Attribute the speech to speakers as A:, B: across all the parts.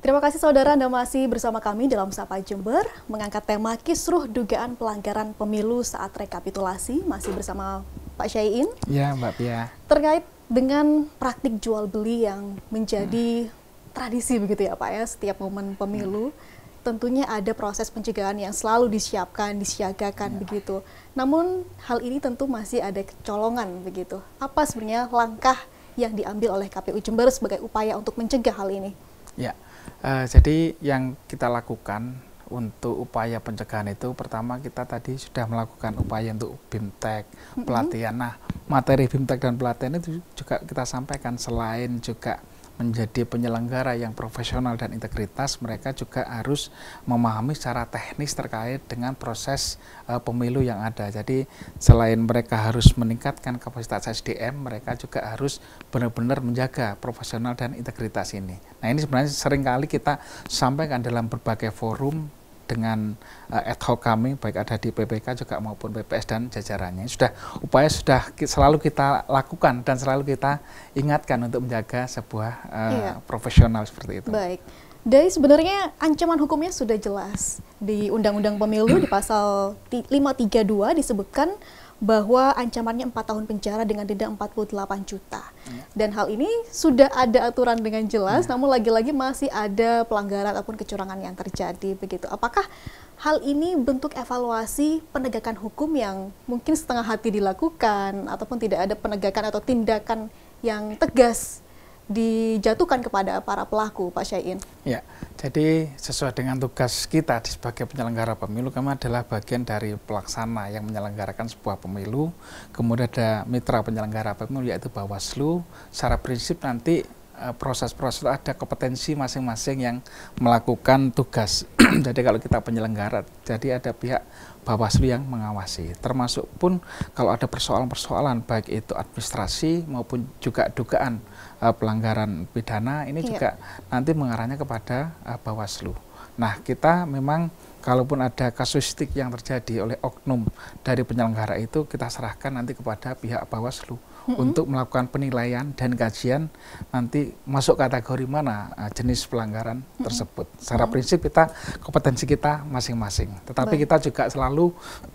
A: Terima kasih saudara Anda masih bersama kami dalam Sapa Jember mengangkat tema kisruh dugaan pelanggaran pemilu saat rekapitulasi masih bersama Pak Syaiin.
B: Ya Mbak Pia.
A: Terkait dengan praktik jual beli yang menjadi hmm. tradisi begitu ya Pak ya setiap momen pemilu hmm. tentunya ada proses pencegahan yang selalu disiapkan disiagakan ya. begitu. Namun hal ini tentu masih ada kecolongan begitu. Apa sebenarnya langkah yang diambil oleh KPU Jember sebagai upaya untuk mencegah hal ini?
B: Ya. Uh, jadi yang kita lakukan untuk upaya pencegahan itu pertama kita tadi sudah melakukan upaya untuk BIMTEK, pelatihan. Mm -hmm. Nah, materi BIMTEK dan pelatihan itu juga kita sampaikan selain juga menjadi penyelenggara yang profesional dan integritas, mereka juga harus memahami secara teknis terkait dengan proses uh, pemilu yang ada. Jadi selain mereka harus meningkatkan kapasitas SDM, mereka juga harus benar-benar menjaga profesional dan integritas ini. Nah ini sebenarnya seringkali kita sampaikan dalam berbagai forum dengan uh, ad hoc kami baik ada di PPK juga maupun PPS dan jajarannya sudah upaya sudah selalu kita lakukan dan selalu kita ingatkan untuk menjaga sebuah uh, iya. profesional seperti itu.
A: Baik. Dari sebenarnya ancaman hukumnya sudah jelas di Undang-Undang Pemilu di pasal 532 disebutkan bahwa ancamannya 4 tahun penjara dengan denda 48 juta. Dan hal ini sudah ada aturan dengan jelas, ya. namun lagi-lagi masih ada pelanggaran ataupun kecurangan yang terjadi begitu. Apakah hal ini bentuk evaluasi penegakan hukum yang mungkin setengah hati dilakukan ataupun tidak ada penegakan atau tindakan yang tegas dijatuhkan kepada para pelaku, Pak Syain?
B: Ya, jadi sesuai dengan tugas kita sebagai penyelenggara pemilu, kami adalah bagian dari pelaksana yang menyelenggarakan sebuah pemilu. Kemudian ada mitra penyelenggara pemilu yaitu Bawaslu. Secara prinsip nanti Eh, proses-proses ada kompetensi masing-masing yang melakukan tugas. jadi kalau kita penyelenggara, jadi ada pihak Bawaslu yang mengawasi. Termasuk pun kalau ada persoalan-persoalan baik itu administrasi maupun juga dugaan uh, pelanggaran pidana ini iya. juga nanti mengarahnya kepada uh, Bawaslu. Nah, kita memang kalaupun ada kasusistik yang terjadi oleh oknum dari penyelenggara itu kita serahkan nanti kepada pihak Bawaslu hmm. untuk melakukan penilaian dan kajian nanti masuk kategori mana eh, jenis pelanggaran hmm. tersebut. Secara hmm. prinsip kita kompetensi kita masing-masing. Tetapi Baik. kita juga selalu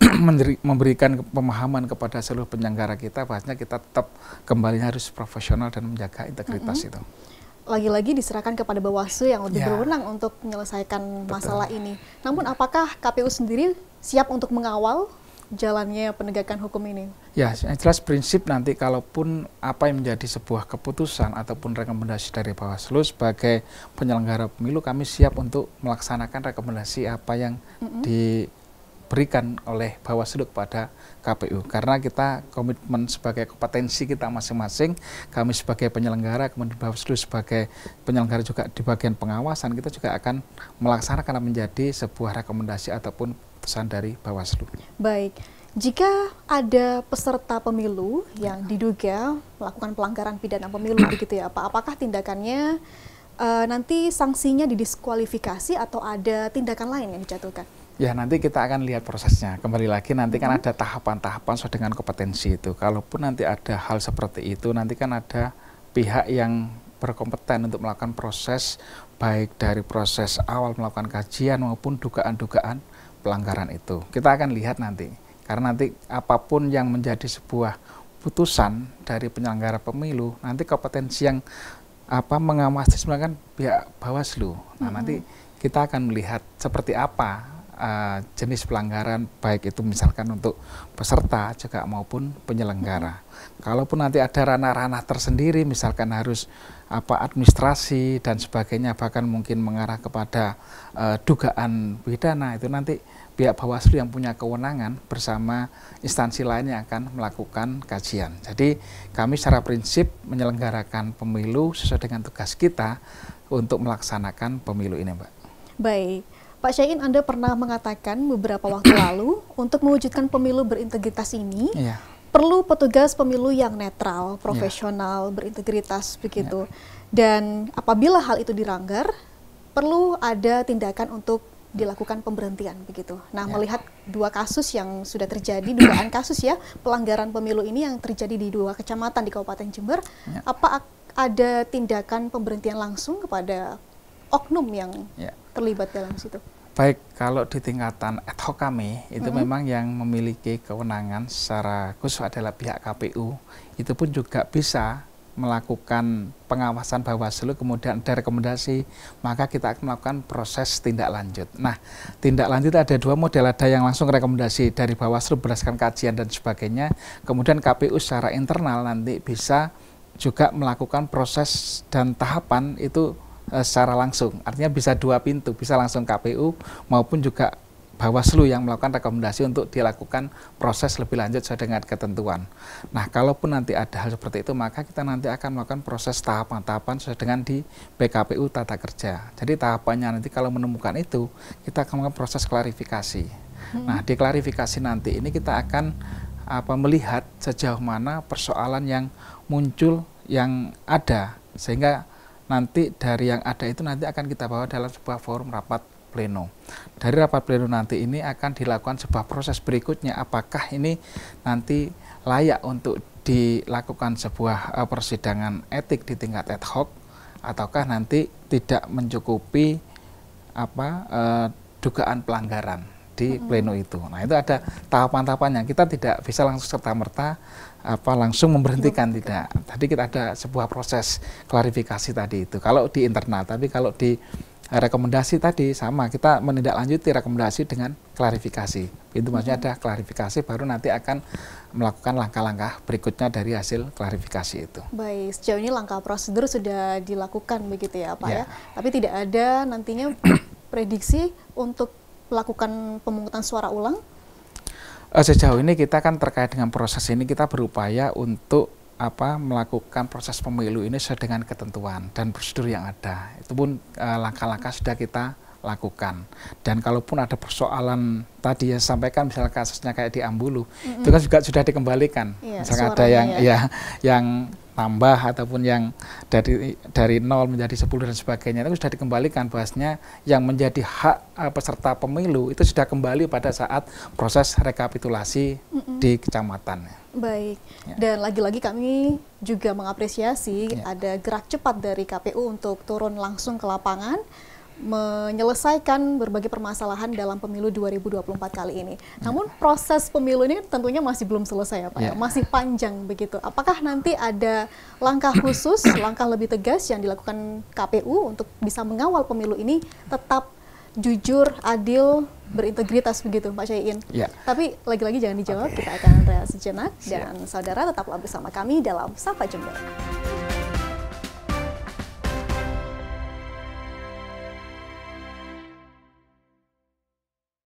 B: memberikan pemahaman kepada seluruh penyelenggara kita bahasanya kita tetap kembali harus profesional dan menjaga integritas hmm. itu
A: lagi-lagi diserahkan kepada Bawaslu yang lebih ya. berwenang untuk menyelesaikan Betul. masalah ini. Namun apakah KPU sendiri siap untuk mengawal jalannya penegakan hukum ini?
B: Ya, yang jelas prinsip nanti kalaupun apa yang menjadi sebuah keputusan ataupun rekomendasi dari Bawaslu sebagai penyelenggara pemilu kami siap untuk melaksanakan rekomendasi apa yang mm -hmm. diberikan oleh Bawaslu kepada KPU karena kita komitmen sebagai kompetensi kita masing-masing kami sebagai penyelenggara kemudian Bawaslu sebagai penyelenggara juga di bagian pengawasan kita juga akan melaksanakan menjadi sebuah rekomendasi ataupun pesan dari Bawaslu.
A: Baik. Jika ada peserta pemilu yang diduga melakukan pelanggaran pidana pemilu begitu ya Pak, apakah tindakannya uh, nanti sanksinya didiskualifikasi atau ada tindakan lain yang dijatuhkan?
B: Ya nanti kita akan lihat prosesnya. Kembali lagi nanti kan hmm. ada tahapan-tahapan sesuai dengan kompetensi itu. Kalaupun nanti ada hal seperti itu, nanti kan ada pihak yang berkompeten untuk melakukan proses baik dari proses awal melakukan kajian maupun dugaan-dugaan pelanggaran itu. Kita akan lihat nanti. Karena nanti apapun yang menjadi sebuah putusan dari penyelenggara pemilu, nanti kompetensi yang apa mengawasi sebenarnya kan pihak Bawaslu. Nah, mm -hmm. nanti kita akan melihat seperti apa Eh, jenis pelanggaran baik itu misalkan untuk peserta juga maupun penyelenggara. Kalaupun nanti ada ranah-ranah tersendiri misalkan harus apa administrasi dan sebagainya bahkan mungkin mengarah kepada uh, dugaan pidana itu nanti pihak Bawaslu yang punya kewenangan bersama instansi lainnya akan melakukan kajian. Jadi kami secara prinsip menyelenggarakan pemilu sesuai dengan tugas kita untuk melaksanakan pemilu ini, Mbak.
A: Baik. Pak Syain, Anda pernah mengatakan beberapa waktu lalu untuk mewujudkan pemilu berintegritas ini yeah. perlu petugas pemilu yang netral, iya. profesional, yeah. berintegritas begitu. Yeah. Dan apabila hal itu diranggar, perlu ada tindakan untuk dilakukan pemberhentian begitu. Nah, ya. melihat dua kasus yang sudah terjadi, dugaan kasus ya pelanggaran pemilu ini yang terjadi di dua kecamatan di Kabupaten Jember, ya. apa ada tindakan pemberhentian langsung kepada oknum yang ya. terlibat dalam situ?
B: Baik, kalau di tingkatan ad hoc kami itu mm -hmm. memang yang memiliki kewenangan secara khusus adalah pihak KPU. Itu pun juga bisa melakukan pengawasan Bawaslu kemudian ada rekomendasi, maka kita akan melakukan proses tindak lanjut. Nah, tindak lanjut ada dua model, ada yang langsung rekomendasi dari Bawaslu berdasarkan kajian dan sebagainya. Kemudian KPU secara internal nanti bisa juga melakukan proses dan tahapan itu Eh, secara langsung. Artinya bisa dua pintu, bisa langsung KPU maupun juga Bawaslu yang melakukan rekomendasi untuk dilakukan proses lebih lanjut sesuai dengan ketentuan. Nah, kalaupun nanti ada hal seperti itu, maka kita nanti akan melakukan proses tahapan-tahapan sesuai dengan di PKPU Tata Kerja. Jadi tahapannya nanti kalau menemukan itu, kita akan melakukan proses klarifikasi. Hmm. Nah, di klarifikasi nanti ini kita akan apa melihat sejauh mana persoalan yang muncul yang ada sehingga nanti dari yang ada itu nanti akan kita bawa dalam sebuah forum rapat pleno. Dari rapat pleno nanti ini akan dilakukan sebuah proses berikutnya apakah ini nanti layak untuk dilakukan sebuah eh, persidangan etik di tingkat ad hoc ataukah nanti tidak mencukupi apa e, dugaan pelanggaran di pleno itu. Nah itu ada tahapan-tahapannya. Kita tidak bisa langsung serta merta apa langsung memberhentikan tidak. Tadi kita ada sebuah proses klarifikasi tadi itu. Kalau di internal, tapi kalau di eh, rekomendasi tadi sama kita menindaklanjuti rekomendasi dengan klarifikasi itu maksudnya ada klarifikasi baru nanti akan melakukan langkah-langkah berikutnya dari hasil klarifikasi itu
A: baik sejauh ini langkah prosedur sudah dilakukan begitu ya pak ya, ya? tapi tidak ada nantinya prediksi untuk melakukan pemungutan suara ulang?
B: Eh, sejauh ini kita kan terkait dengan proses ini kita berupaya untuk apa melakukan proses pemilu ini sesuai dengan ketentuan dan prosedur yang ada. Itu pun eh, langkah-langkah sudah kita lakukan. Dan kalaupun ada persoalan tadi yang sampaikan misalnya kasusnya kayak di Ambulu, mm -hmm. itu kan juga sudah dikembalikan. Yeah, misalnya ada yang ya, ya yang tambah ataupun yang dari dari nol menjadi 10 dan sebagainya itu sudah dikembalikan bahasnya yang menjadi hak eh, peserta pemilu itu sudah kembali pada saat proses rekapitulasi mm -mm. di kecamatan. Baik. Ya.
A: Dan lagi-lagi kami juga mengapresiasi ya. ada gerak cepat dari KPU untuk turun langsung ke lapangan menyelesaikan berbagai permasalahan dalam pemilu 2024 kali ini. Namun proses pemilu ini tentunya masih belum selesai ya Pak, ya? ya. masih panjang begitu. Apakah nanti ada langkah khusus, langkah lebih tegas yang dilakukan KPU untuk bisa mengawal pemilu ini tetap jujur, adil, berintegritas begitu Pak Syaiin. Yeah. Tapi lagi-lagi jangan dijawab, okay. kita akan rehat sejenak dan saudara tetaplah bersama kami dalam Sapa Jember.